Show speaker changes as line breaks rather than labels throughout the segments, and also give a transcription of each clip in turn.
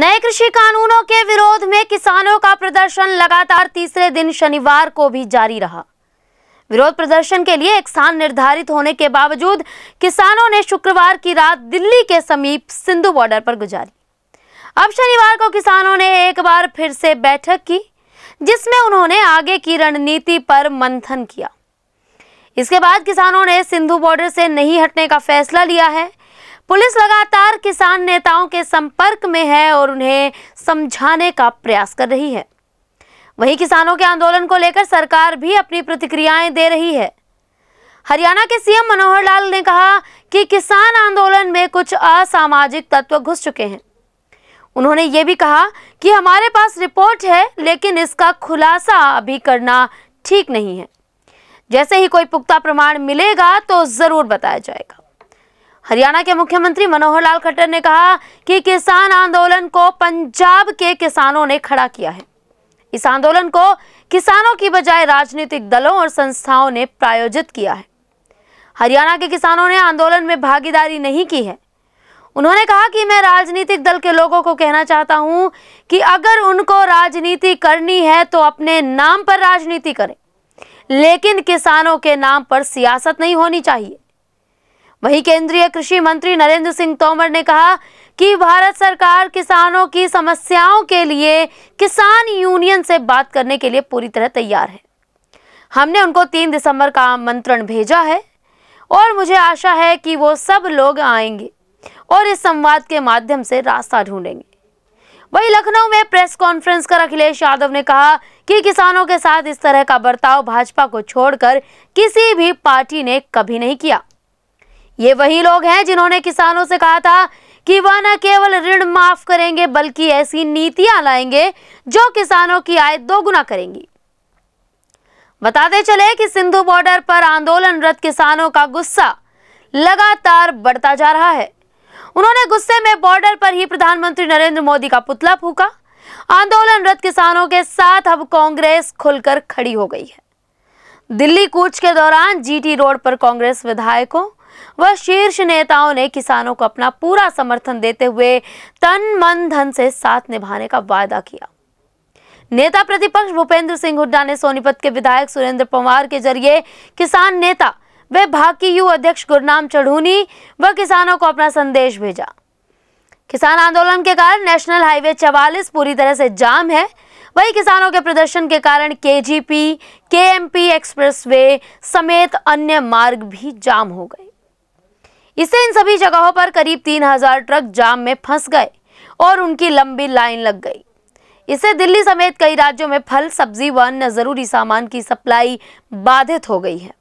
नए कृषि कानूनों के विरोध में किसानों का प्रदर्शन लगातार तीसरे दिन शनिवार को भी जारी रहा विरोध प्रदर्शन के लिए एक स्थान निर्धारित होने के बावजूद किसानों ने शुक्रवार की रात दिल्ली के समीप सिंधु बॉर्डर पर गुजारी अब शनिवार को किसानों ने एक बार फिर से बैठक की जिसमें उन्होंने आगे की रणनीति पर मंथन किया इसके बाद किसानों ने सिंधु बॉर्डर से नहीं हटने का फैसला लिया है पुलिस लगातार किसान नेताओं के संपर्क में है और उन्हें समझाने का प्रयास कर रही है वहीं किसानों के आंदोलन को लेकर सरकार भी अपनी प्रतिक्रियाएं दे रही है हरियाणा के सीएम मनोहर लाल ने कहा कि किसान आंदोलन में कुछ असामाजिक तत्व घुस चुके हैं उन्होंने ये भी कहा कि हमारे पास रिपोर्ट है लेकिन इसका खुलासा अभी करना ठीक नहीं है जैसे ही कोई पुख्ता प्रमाण मिलेगा तो जरूर बताया जाएगा हरियाणा के मुख्यमंत्री मनोहर लाल खट्टर ने कहा कि किसान आंदोलन को पंजाब के किसानों ने खड़ा किया है इस आंदोलन को किसानों की बजाय राजनीतिक दलों और संस्थाओं ने प्रायोजित किया है हरियाणा के किसानों ने आंदोलन में भागीदारी नहीं की है उन्होंने कहा कि मैं राजनीतिक दल के लोगों को कहना चाहता हूं कि अगर उनको राजनीति करनी है तो अपने नाम पर राजनीति करें लेकिन किसानों के नाम पर सियासत नहीं होनी चाहिए वहीं केंद्रीय कृषि मंत्री नरेंद्र सिंह तोमर ने कहा कि भारत सरकार किसानों की समस्याओं के लिए किसान यूनियन से बात करने के लिए पूरी तरह तैयार है हमने उनको तीन दिसंबर का आमंत्रण भेजा है और मुझे आशा है कि वो सब लोग आएंगे और इस संवाद के माध्यम से रास्ता ढूंढेंगे वहीं लखनऊ में प्रेस कॉन्फ्रेंस कर अखिलेश यादव ने कहा कि किसानों के साथ इस तरह का बर्ताव भाजपा को छोड़कर किसी भी पार्टी ने कभी नहीं किया ये वही लोग हैं जिन्होंने किसानों से कहा था कि वह न केवल ऋण माफ करेंगे बल्कि ऐसी नीतियां लाएंगे जो किसानों की आय दोगुना करेंगी बताते चले कि सिंधु बॉर्डर पर आंदोलनरत किसानों का गुस्सा लगातार बढ़ता जा रहा है उन्होंने गुस्से में बॉर्डर पर ही प्रधानमंत्री नरेंद्र मोदी का पुतला फूका आंदोलनरत किसानों के साथ अब कांग्रेस खुलकर खड़ी हो गई है दिल्ली कूच के दौरान जीटी रोड पर कांग्रेस विधायकों व शीर्ष नेताओं ने किसानों को अपना पूरा समर्थन देते हुए तन मन धन से साथ निभाने का वायदा किया नेता प्रतिपक्ष भूपेंद्र सिंह हुड्डा ने सोनीपत के विधायक सुरेंद्र पवार के जरिए किसान नेता व भाकी यू अध्यक्ष गुरनाम चढ़ूनी व किसानों को अपना संदेश भेजा किसान आंदोलन के कारण नेशनल हाईवे 44 पूरी तरह से जाम है वही किसानों के प्रदर्शन के कारण केजीपी, केएमपी एक्सप्रेसवे समेत अन्य मार्ग भी जाम हो गए इससे इन सभी जगहों पर करीब 3000 ट्रक जाम में फंस गए और उनकी लंबी लाइन लग गई इससे दिल्ली समेत कई राज्यों में फल सब्जी व अन्य जरूरी सामान की सप्लाई बाधित हो गई है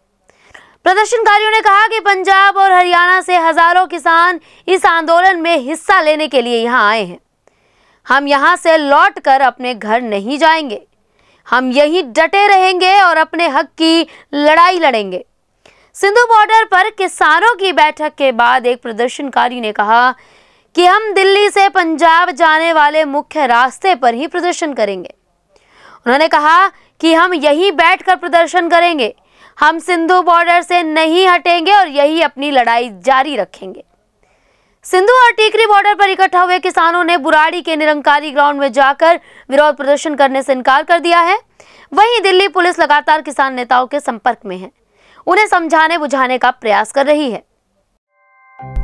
प्रदर्शनकारियों ने कहा कि पंजाब और हरियाणा से हजारों किसान इस आंदोलन में हिस्सा लेने के लिए यहाँ आए हैं हम यहाँ से लौट कर अपने घर नहीं जाएंगे हम यहीं डटे रहेंगे और अपने हक की लड़ाई लड़ेंगे सिंधु बॉर्डर पर किसानों की बैठक के बाद एक प्रदर्शनकारी ने कहा कि हम दिल्ली से पंजाब जाने वाले मुख्य रास्ते पर ही प्रदर्शन करेंगे उन्होंने कहा कि हम बैठ बैठकर प्रदर्शन करेंगे हम सिंधु बॉर्डर से नहीं हटेंगे और यही अपनी लड़ाई जारी रखेंगे सिंधु और टीकरी बॉर्डर पर इकट्ठा हुए किसानों ने बुराड़ी के निरंकारी ग्राउंड में जाकर विरोध प्रदर्शन करने से इनकार कर दिया है वहीं दिल्ली पुलिस लगातार किसान नेताओं के संपर्क में है उन्हें समझाने बुझाने का प्रयास कर रही है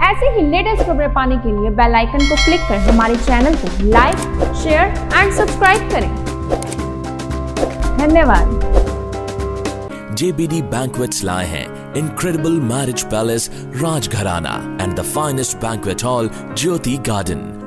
ऐसे ही लेटेस्ट खबरें पाने के लिए बेल आइकन को क्लिक कर हमारे चैनल को लाइक शेयर एंड सब्सक्राइब करें धन्यवाद जेबीडी Banquets लाए हैं incredible marriage palace Rajgharana and the finest banquet hall Jyoti garden